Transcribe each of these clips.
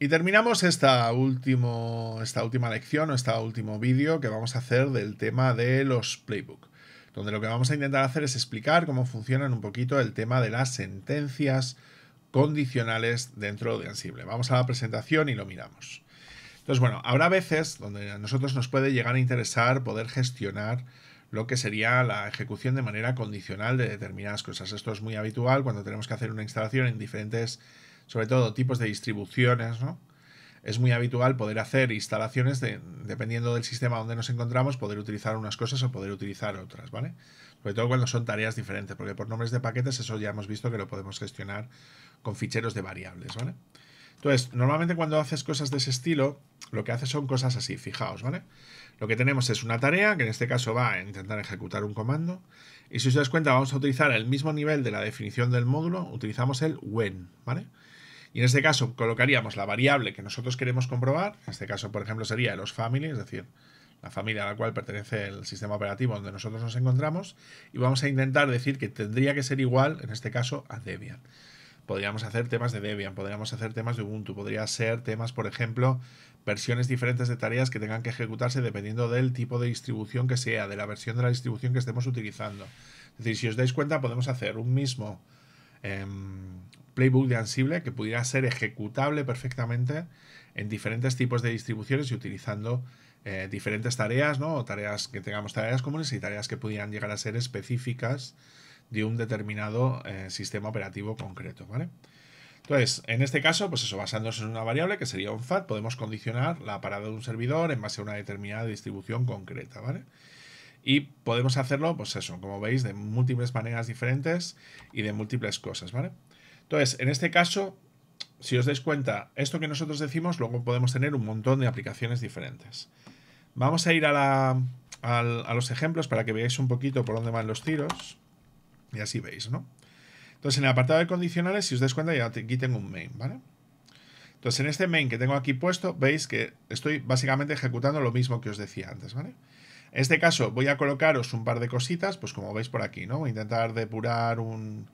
Y terminamos esta, esta última lección o este último vídeo que vamos a hacer del tema de los playbooks, donde lo que vamos a intentar hacer es explicar cómo funcionan un poquito el tema de las sentencias condicionales dentro de Ansible. Vamos a la presentación y lo miramos. Entonces, bueno, habrá veces donde a nosotros nos puede llegar a interesar poder gestionar lo que sería la ejecución de manera condicional de determinadas cosas. Esto es muy habitual cuando tenemos que hacer una instalación en diferentes sobre todo tipos de distribuciones, ¿no? Es muy habitual poder hacer instalaciones de, dependiendo del sistema donde nos encontramos, poder utilizar unas cosas o poder utilizar otras, ¿vale? Sobre todo cuando son tareas diferentes, porque por nombres de paquetes eso ya hemos visto que lo podemos gestionar con ficheros de variables, ¿vale? Entonces, normalmente cuando haces cosas de ese estilo, lo que haces son cosas así, fijaos, ¿vale? Lo que tenemos es una tarea, que en este caso va a intentar ejecutar un comando, y si os das cuenta vamos a utilizar el mismo nivel de la definición del módulo, utilizamos el when, ¿vale? Y en este caso colocaríamos la variable que nosotros queremos comprobar. En este caso, por ejemplo, sería los family, es decir, la familia a la cual pertenece el sistema operativo donde nosotros nos encontramos. Y vamos a intentar decir que tendría que ser igual, en este caso, a Debian. Podríamos hacer temas de Debian, podríamos hacer temas de Ubuntu, podría ser temas, por ejemplo, versiones diferentes de tareas que tengan que ejecutarse dependiendo del tipo de distribución que sea, de la versión de la distribución que estemos utilizando. Es decir, si os dais cuenta, podemos hacer un mismo, em, playbook de Ansible que pudiera ser ejecutable perfectamente en diferentes tipos de distribuciones y utilizando eh, diferentes tareas, ¿no? O tareas que tengamos tareas comunes y tareas que pudieran llegar a ser específicas de un determinado eh, sistema operativo concreto, ¿vale? Entonces, en este caso, pues eso, basándonos en una variable que sería un FAT, podemos condicionar la parada de un servidor en base a una determinada distribución concreta, ¿vale? Y podemos hacerlo, pues eso, como veis, de múltiples maneras diferentes y de múltiples cosas, ¿vale? vale entonces, en este caso, si os dais cuenta, esto que nosotros decimos, luego podemos tener un montón de aplicaciones diferentes. Vamos a ir a, los ejemplos para que veáis un poquito por dónde van los tiros. Y así veis, ¿no? Entonces, en el apartado de condicionales, si os dais cuenta, ya aquí tengo un main, ¿vale? Entonces, en este main que tengo aquí puesto, veis que estoy básicamente ejecutando lo mismo que os decía antes, ¿vale? En este caso, voy a colocaros un par de cositas, pues como veis por aquí, ¿no? Voy a intentar depurar un,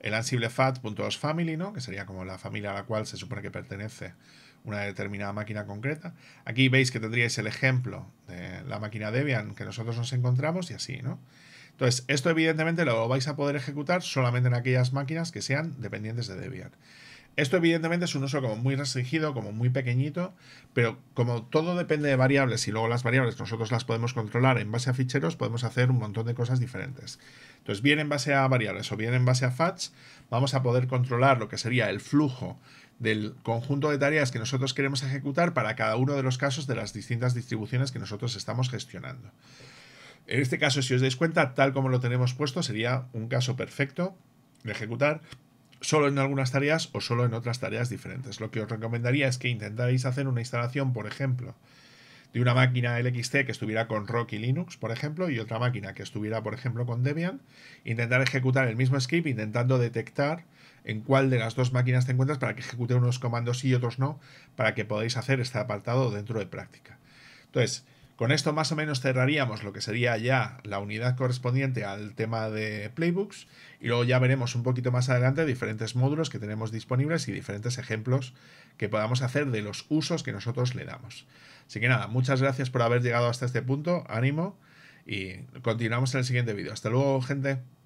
el ansible family ¿no? que sería como la familia a la cual se supone que pertenece una determinada máquina concreta. Aquí veis que tendríais el ejemplo de la máquina Debian que nosotros nos encontramos y así, ¿no? Entonces, esto evidentemente lo vais a poder ejecutar solamente en aquellas máquinas que sean dependientes de Debian. Esto evidentemente es un uso como muy restringido, como muy pequeñito, pero como todo depende de variables y luego las variables nosotros las podemos controlar en base a ficheros, podemos hacer un montón de cosas diferentes. Entonces, bien en base a variables o bien en base a FATS, vamos a poder controlar lo que sería el flujo del conjunto de tareas que nosotros queremos ejecutar para cada uno de los casos de las distintas distribuciones que nosotros estamos gestionando. En este caso, si os dais cuenta, tal como lo tenemos puesto, sería un caso perfecto de ejecutar solo en algunas tareas o solo en otras tareas diferentes. Lo que os recomendaría es que intentáis hacer una instalación, por ejemplo, de una máquina LXT que estuviera con Rocky Linux, por ejemplo, y otra máquina que estuviera, por ejemplo, con Debian, intentar ejecutar el mismo script intentando detectar en cuál de las dos máquinas te encuentras para que ejecute unos comandos y otros no, para que podáis hacer este apartado dentro de práctica. Entonces, con esto más o menos cerraríamos lo que sería ya la unidad correspondiente al tema de playbooks y luego ya veremos un poquito más adelante diferentes módulos que tenemos disponibles y diferentes ejemplos que podamos hacer de los usos que nosotros le damos. Así que nada, muchas gracias por haber llegado hasta este punto, ánimo y continuamos en el siguiente vídeo. Hasta luego gente.